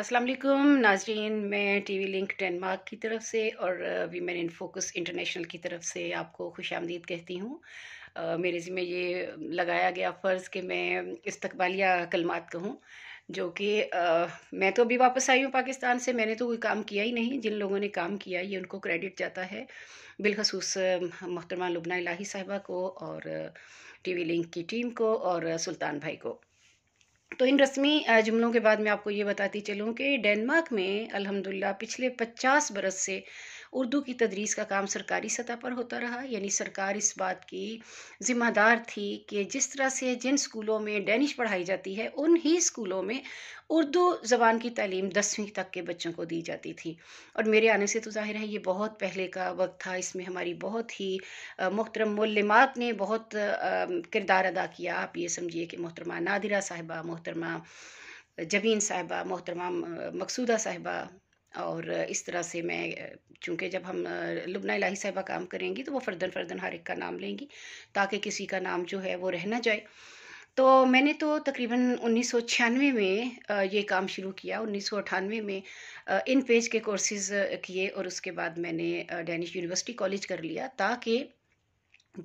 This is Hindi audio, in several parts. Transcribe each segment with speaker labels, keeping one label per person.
Speaker 1: अस्सलाम वालेकुम नाजरीन मैं टीवी लिंक डेनमार्क की तरफ से और वीमेन इन फोकस इंटरनेशनल की तरफ से आपको खुश आमदीद कहती हूँ मेरे ज़िम्मे ये लगाया गया फ़र्ज़ कि मैं इस्तबालिया कलमात कहूँ जो कि मैं तो अभी वापस आई हूँ पाकिस्तान से मैंने तो कोई काम किया ही नहीं जिन लोगों ने काम किया ये उनको क्रेडिट जाता है बिलखसूस मोहतरमा लुबना इलाही साहिबा को और टीवी लिंक की टीम को और सुल्तान भाई को तो इन रस्मी जुमलों के बाद मैं आपको ये बताती चलूँ कि डेनमार्क में अल्हम्दुलिल्लाह पिछले 50 बरस से उर्दू की तदरीस का काम सरकारी सतह पर होता रहा यानी सरकार इस बात की ज़िम्मेदार थी कि जिस तरह से जिन स्कूलों में डेनिश पढ़ाई जाती है उन ही स्कूलों में उर्दू ज़बान की तालीम दसवीं तक के बच्चों को दी जाती थी और मेरे आने से तो जाहिर है ये बहुत पहले का वक्त था इसमें हमारी बहुत ही मोहतरम मलमात ने बहुत किरदार अदा किया आप ये समझिए कि मोहतरमा नादिरा साहिबा मोहतरमा जबीन साहिबा मोहतरमा मकसूदा साहिबा और इस तरह से मैं चूँकि जब हम लुबना इलाही साहिबा काम करेंगी तो वो फ़र्दन फ़र्दन हर एक का नाम लेंगी ताकि किसी का नाम जो है वो रह ना जाए तो मैंने तो तकरीबन उन्नीस में ये काम शुरू किया उन्नीस में इन पेज के कोर्सेज़ किए और उसके बाद मैंने डैनिश यूनिवर्सिटी कॉलेज कर लिया ताकि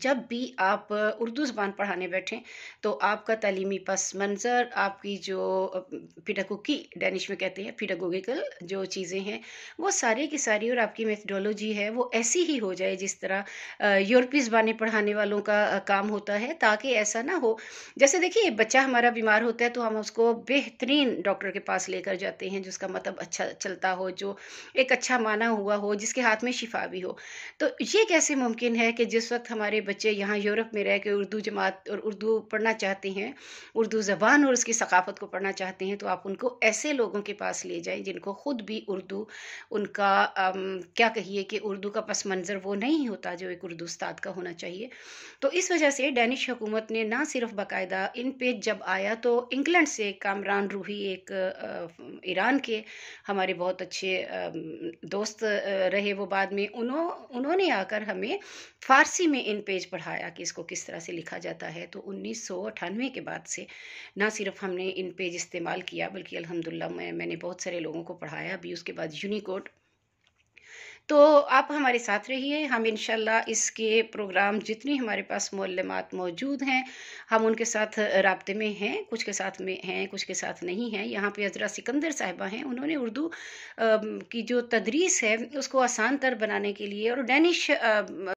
Speaker 1: जब भी आप उर्दू ज़बान पढ़ाने बैठें तो आपका तलीमी पस मंज़र आपकी जो पिडाकुकी डैनिश में कहते हैं पिडागोगिकल जो चीज़ें हैं वो सारी की सारी और आपकी मेथडोलॉजी है वो ऐसी ही हो जाए जिस तरह यूरोपी ज़बानें पढ़ाने वालों का काम होता है ताकि ऐसा ना हो जैसे देखिए बच्चा हमारा बीमार होता है तो हम उसको बेहतरीन डॉक्टर के पास लेकर जाते हैं जिसका मतलब अच्छा चलता हो जो एक अच्छा माना हुआ हो जिसके हाथ में शिफा भी हो तो ये कैसे मुमकिन है कि जिस वक्त हमारे मेरे बच्चे यहाँ यूरोप में रह के उर्दू जमात और उर्दू पढ़ना चाहते हैं उर्दू ज़बान और उसकी सकाफ़त को पढ़ना चाहते हैं तो आप उनको ऐसे लोगों के पास ले जाएं जिनको ख़ुद भी उर्दू उनका आम, क्या कहिए कि उर्दू का पस मंज़र वो नहीं होता जो एक उर्दू उस्ताद का होना चाहिए तो इस वजह से डैनिश हुकूमत ने ना सिर्फ बाकायदा इन पे जब आया तो इंग्लैंड से कामरान रूही एक ईरान के हमारे बहुत अच्छे दोस्त रहे वो बाद में उन्होंने आकर हमें फ़ारसी में इन पे पेज पढ़ाया कि इसको किस तरह से लिखा जाता है तो उन्नीस के बाद से ना सिर्फ हमने इन पेज इस्तेमाल किया बल्कि अलहमदिल्ला मैं मैंने बहुत सारे लोगों को पढ़ाया अभी उसके बाद यूनिकोड तो आप हमारे साथ रहिए हम इन इसके प्रोग्राम जितनी हमारे पास मौलमत मौजूद हैं हम उनके साथ रबते में हैं कुछ के साथ में हैं कुछ के साथ नहीं हैं यहाँ पे हजरा सिकंदर साहिबा हैं उन्होंने उर्दू की जो तदरीस है उसको आसान तर बनाने के लिए और डैनिश